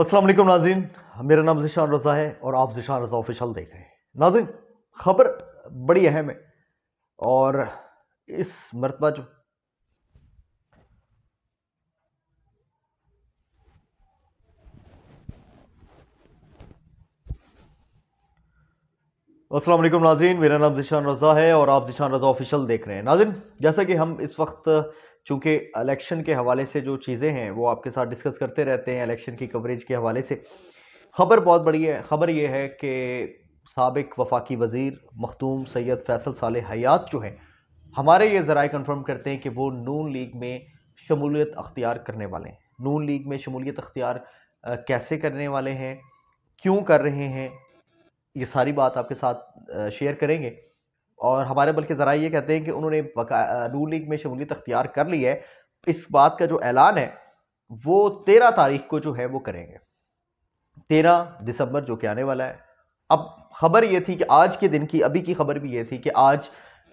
असलम नाजीन मेरा नाम जिशान रज़ा है और आप जिशान रज़ा ऑफिशल देख रहे हैं नाजिन खबर बड़ी अहम है और इस मरतबा जो असलम नाजीन मेरा नाम जिशान रज़ा है और आप जिशान रज़ा ऑफिशल देख रहे हैं नाजिन जैसा कि हम इस वक्त चूँकि इलेक्शन के हवाले से जो चीज़ें हैं वो आपके साथ डिस्कस करते रहते हैं इलेक्शन की कवरेज के हवाले से खबर बहुत बड़ी है ख़बर ये है कि सबक वफाकी वज़ीर मखदूम सैयद फैसल साल हयात जो हैं हमारे ये ज़रा कन्फर्म करते हैं कि वो नून लीग में शमूलियत अख्तियार करने वाले हैं नून लीग में शमूलियत अख्तियार कैसे करने वाले हैं क्यों कर रहे हैं ये सारी बात आपके साथ शेयर करेंगे और हमारे बल्कि ज़रा ये कहते हैं कि उन्होंने नू लीग में शमूलियत अख्तियार कर ली है इस बात का जो ऐलान है वो तेरह तारीख को जो है वो करेंगे तेरह दिसंबर जो कि आने वाला है अब खबर ये थी कि आज के दिन की अभी की खबर भी ये थी कि आज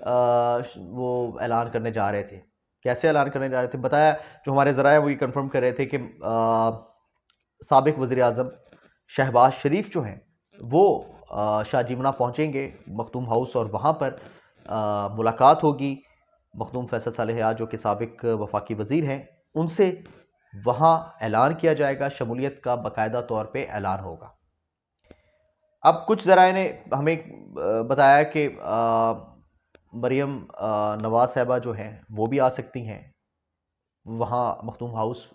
आ, वो ऐलान करने जा रहे थे कैसे ऐलान करने जा रहे थे बताया जो हमारे ज़रा वो ये कन्फर्म कर रहे थे कि सबक वज़ी अजम शहबाज शरीफ जो हैं वो शाहजीवना पहुँचेंगे मखदूम हाउस और वहाँ पर आ, मुलाकात होगी मखदूम फैसल साल जो कि सबक वफाकी वज़ी हैं उनसे वहाँ ऐलान किया जाएगा शमूलियत का बाकायदा तौर पर ऐलान होगा अब कुछ ज़रा ने हमें बताया कि मरियम नवाज़ साहबा जो हैं वो भी आ सकती हैं वहाँ मखदूम हाउस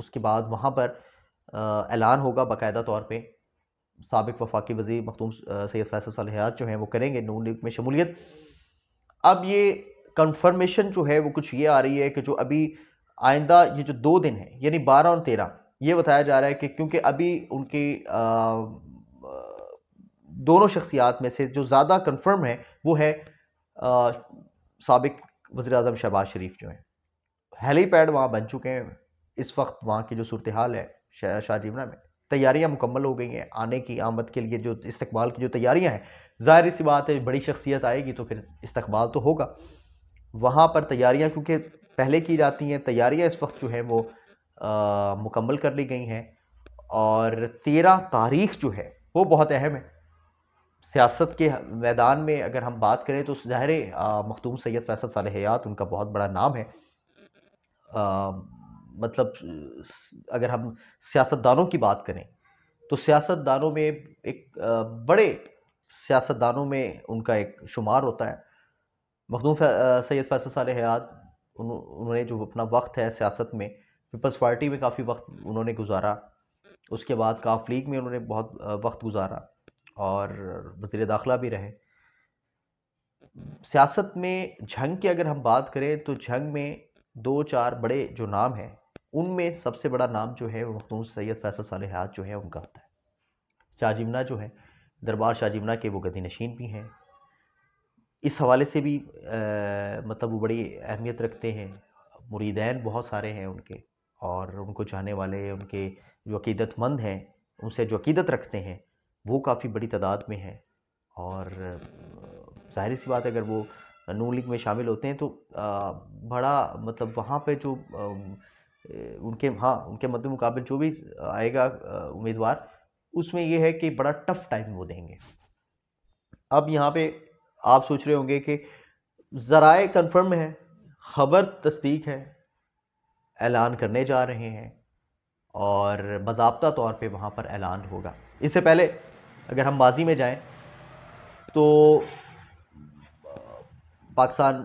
उसके बाद वहाँ पर ऐलान होगा बाकायदा तौर पर सबक वफाकी वजीर मखदूम सैद फैसल सलहयात जो हैं वो करेंगे नून लीग में शमूलियत अब ये कन्फर्मेशन जो है वो कुछ ये आ रही है कि जो अभी आइंदा ये जो दो दिन है यानी बारह और तेरह ये बताया जा रहा है कि क्योंकि अभी उनकी आ, दोनों शख्सियात में से जो ज़्यादा कन्फर्म है वो है सबक वज़ी अजम शहबाज शरीफ जो हैं हेलीपैड वहाँ बन चुके हैं इस वक्त वहाँ की जो सूरत हाल है शाहजीवना में तैयारियां मुकम्मल हो गई हैं आने की आमद के लिए जो इस्तबाल की जो तैयारियां हैं ज़ाहिर सी बात है बड़ी शख्सियत आएगी तो फिर इस्तबाल तो होगा वहाँ पर तैयारियाँ क्योंकि पहले की जाती हैं तैयारियाँ इस वक्त जो है वो आ, मुकम्मल कर ली गई हैं और तेरह तारीख जो है वो बहुत अहम है सियासत के मैदान में अगर हम बात करें तो ज़ाहिर मखदूम सैयद फैसल साल हयात उनका बहुत बड़ा नाम है आ, मतलब अगर हम सियासतदानों की बात करें तो सियासतदानों में एक बड़े सियासतदानों में उनका एक शुमार होता है मखदूम सैद सैयद फैसल साल हयात उन्होंने जो अपना वक्त है सियासत में पीपल्स पार्टी में काफ़ी वक्त उन्होंने गुजारा उसके बाद काफ लीग में उन्होंने बहुत वक्त गुजारा और वजी दाखिला भी रहे सियासत में झंग की अगर हम बात करें तो झंग में दो चार बड़े जो नाम हैं उनमें सबसे बड़ा नाम जो है मखदूम सैयद फैसल हयात जो है उनका होता है शाहजिमना जो है दरबार शाहजिमना के वो गदी नशीन भी हैं इस हवाले से भी आ, मतलब वो बड़ी अहमियत रखते हैं मुरीदैन बहुत सारे हैं उनके और उनको चाहने वाले उनके जो अकीदतमंद हैं उनसे जो अकीदत रखते हैं वो काफ़ी बड़ी तादाद में हैं और जाहिर सी बात है अगर वो नू लीग में शामिल होते हैं तो बड़ा मतलब वहाँ पे जो उनके हाँ उनके मध्य मुकाबले जो भी आएगा उम्मीदवार उसमें यह है कि बड़ा टफ टाइम वो देंगे अब यहाँ पे आप सोच रहे होंगे कि ज़राए कन्फर्म है खबर तस्दीक है ऐलान करने जा रहे हैं और बाबा तौर पे वहाँ पर ऐलान होगा इससे पहले अगर हम माजी में जाएं तो पाकिस्तान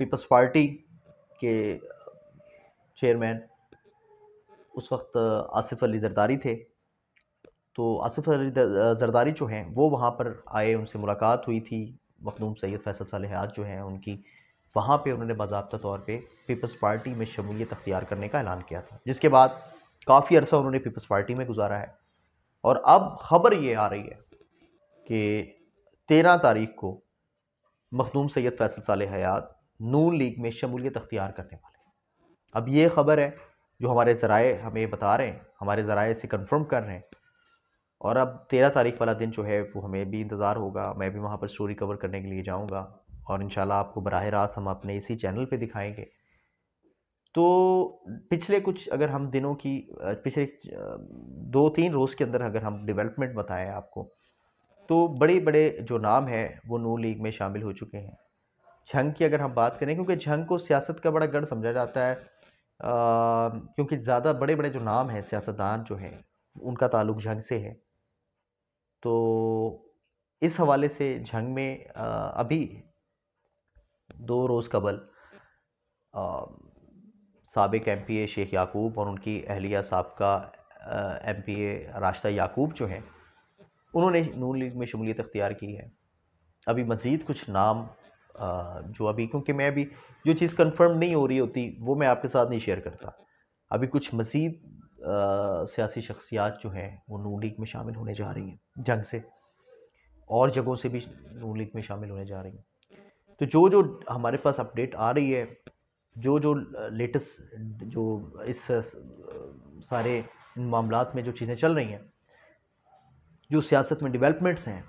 पीपल्स पार्टी के चेयरमैन उस वक्त आसिफ अली जरदारी थे तो आसिफ अली जरदारी जो हैं वो वहाँ पर आए उनसे मुलाकात हुई थी मखनूम सैयद फैसल हयात जो हैं उनकी वहाँ पे उन्होंने बाबा तौर पे पीपल्स पार्टी में शमूलियत अख्तियार करने का ऐलान किया था जिसके बाद काफ़ी अरसा उन्होंने पीपल्स पार्टी में गुजारा है और अब खबर ये आ रही है कि तेरह तारीख को मखदूम सैयद फैसल साल हयात नून लीग में शमूलियत अख्तियार करने वाले अब ये खबर है जो हमारे ज़राए हमें बता रहे हैं हमारे ज़राए से कंफर्म कर रहे हैं और अब तेरह तारीख वाला दिन जो है वो हमें भी इंतज़ार होगा मैं भी वहाँ पर स्टोरी कवर करने के लिए जाऊँगा और इन आपको बरह रास्त हम अपने इसी चैनल पर दिखाएँगे तो पिछले कुछ अगर हम दिनों की पिछले दो तीन रोज़ के अंदर अगर हम डेवलपमेंट बताएं आपको तो बड़े बड़े जो नाम हैं वो नू लीग में शामिल हो चुके हैं झंग की अगर हम बात करें क्योंकि झंग को सियासत का बड़ा गढ़ समझा जाता है क्योंकि ज़्यादा बड़े बड़े जो नाम हैं सियासतदान जो हैं उनका ताल्लुक झंग से है तो इस हवाले से झंग में आ, अभी दो रोज़ कबल सबक M P A Sheikh Yaqoob और उनकी अहलिया सबका एम पी ए राश्ता याकूब जो हैं उन्होंने नून लीग में शमूलियत अख्तियार की है अभी मज़ीद कुछ नाम जो अभी क्योंकि मैं अभी जो चीज़ कंफर्म नहीं हो रही होती वो मैं आपके साथ नहीं शेयर करता अभी कुछ मज़ीद सियासी शख्सियात जो हैं वो नू लीग में शामिल होने जा रही हैं जंग से और जगहों से भी नू लीग में शामिल होने जा रही हैं तो जो जो हमारे पास अपडेट आ रही है जो जो लेटेस्ट जो इस सारे मामला में जो चीज़ें चल रही हैं जो सियासत में डिवेलपमेंट्स हैं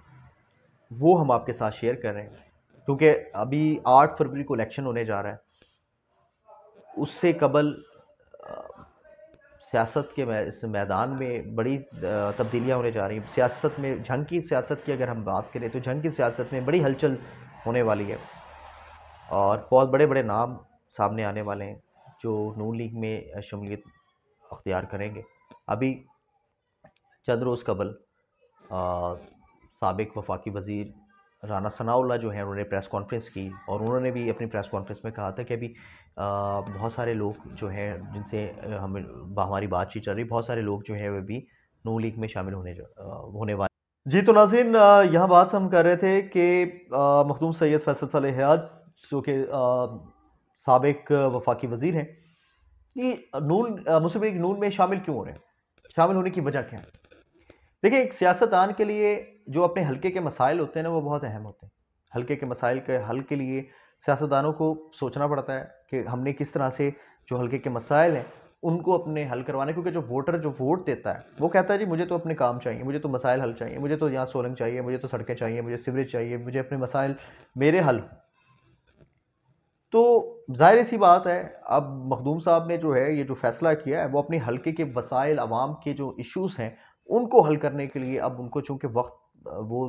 वो हम आपके साथ शेयर कर रहे हैं क्योंकि अभी आठ फरवरी को इलेक्शन होने जा रहा है उससे कबल सियासत के इस मैदान में बड़ी तब्दीलियां होने जा रही हैं सियासत में जंग की सियासत की अगर हम बात करें तो जंग की सियासत में बड़ी हलचल होने वाली है और बहुत बड़े बड़े नाम सामने आने वाले हैं जो नून लीग में शमूलियत अख्तियार करेंगे अभी चंद रोज़ कबल सबक वफाकी वज़ी राना सनाउल्ला जो है उन्होंने प्रेस कॉन्फ्रेंस की और उन्होंने भी अपनी प्रेस कॉन्फ्रेंस में कहा था कि अभी बहुत सारे लोग जो हैं जिनसे हम हमारी बातचीत चल रही बहुत सारे लोग जो हैं वे भी नो लीग में शामिल होने होने वाले जी तो नाजिन यहाँ बात हम कर रहे थे कि मखदूम सैयद फैसल हयात जो कि सबक वफाकी वजीर हैं कि नून मुस्लिम लीग नून में शामिल क्यों हो रहे हैं शामिल होने की वजह क्या है देखिए एक सियासतदान के लिए जो अपने हल्के के मसाइल होते हैं ना वो बहुत अहम होते हैं हल्के के मसाइल के हल के लिए सियासतदानों को सोचना पड़ता है कि हमने किस तरह से जो हल्के के मसाइल हैं उनको अपने हल करवाने क्योंकि जो वोटर जो वोट देता है वो कहता है जी मुझे तो अपने काम चाहिए मुझे तो मसाइल हल चाहिए मुझे तो यहाँ सोलंग चाहिए मुझे तो सड़कें चाहिए मुझे सिवरेज चाहिए मुझे अपने मसाइल मेरे हल तो जाहिर सी बात है अब मखदूम साहब ने जो है ये जो फैसला किया है वो अपने हल्के के वसाइल आवाम के जो इश्यूज़ हैं उनको हल करने के लिए अब उनको चूँकि वक्त वो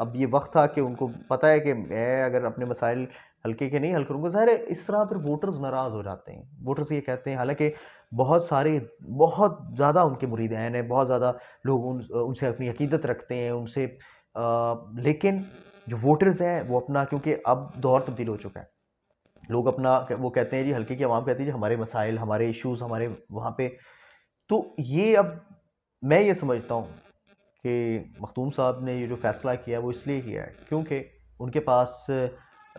अब ये वक्त था कि उनको पता है कि मैं अगर अपने मसाइल हल्के के नहीं हल करूँगा ज़ाहिर है इस तरह फिर वोटर्स नाराज़ हो जाते हैं वोटर्स ये कहते हैं हालांकि बहुत सारे बहुत ज़्यादा उनके मुरीद हैं बहुत ज़्यादा लोग उन उनसे अपनी अकीदत रखते हैं उनसे आ, लेकिन जो वोटर्स हैं वो अपना क्योंकि अब दौर तब्दील हो चुका है लोग अपना वो कहते हैं जी हल्के की आवाम कहती है जी हमारे मसाइल हमारे इशूज़ हमारे वहाँ पर तो ये अब मैं ये समझता हूँ कि मखदूम साहब ने ये जो फ़ैसला किया वो इसलिए किया है क्योंकि उनके पास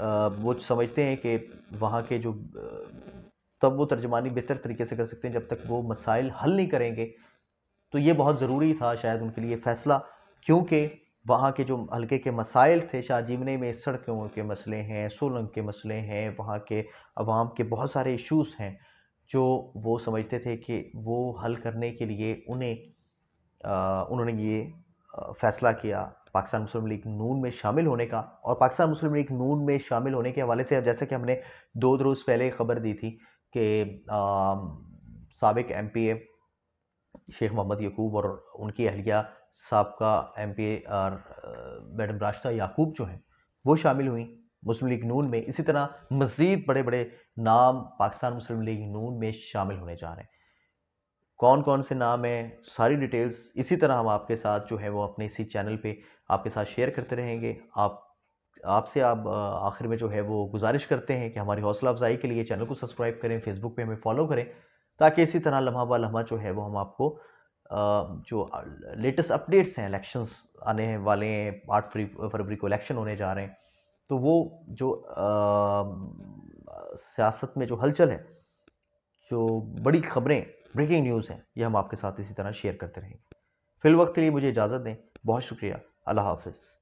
वो समझते हैं कि वहाँ के जो तब वो तर्जमानी बेहतर तरीके से कर सकते हैं जब तक वो मसाइल हल नहीं करेंगे तो ये बहुत ज़रूरी था शायद उनके लिए फ़ैसला क्योंकि वहाँ के जो हल्के के मसाइल थे शाहजीवने में सड़कों के मसले हैं सोलंग के मसले हैं वहाँ के आवाम के बहुत सारे इश्यूज़ हैं जो वो समझते थे कि वो हल करने के लिए उन्हें उन्होंने ये फैसला किया पाकिस्तान मुस्लिम लीग नून में शामिल होने का और पाकिस्तान मुस्लिम लीग नून में शामिल होने के हवाले से जैसे कि हमने दो रोज़ पहले खबर दी थी कि सबक M P A Sheikh Mohammad Yaqoob और उनकी अहलिया सबका M P A madam Rashta Yaqoob जो हैं वो शामिल हुई मुस्लिम लीग नून में इसी तरह मज़ीद बड़े बड़े नाम पाकिस्तान मुस्लिम लीग नून में शामिल होने जा रहे हैं कौन कौन से नाम हैं सारी डिटेल्स इसी तरह हम आपके साथ जो है वो अपने इसी चैनल पे आपके साथ शेयर करते रहेंगे आप आपसे आप, आप आखिर में जो है वो गुजारिश करते हैं कि हमारी हौसला अफजाई के लिए चैनल को सब्सक्राइब करें फेसबुक पे हमें फॉलो करें ताकि इसी तरह लम्हा बा लम्हा जो है वो हम आपको जो लेटेस्ट अपडेट्स हैं इलेक्शंस आने वाले हैं आठ फरवरी को इलेक्शन होने जा रहे हैं तो वो जो सियासत में जो हलचल है जो बड़ी खबरें ब्रेकिंग न्यूज़ है ये हम आपके साथ इसी तरह शेयर करते रहेंगे फिल वक्त के लिए मुझे इजाज़त दें बहुत शुक्रिया अल्लाह हाफिज़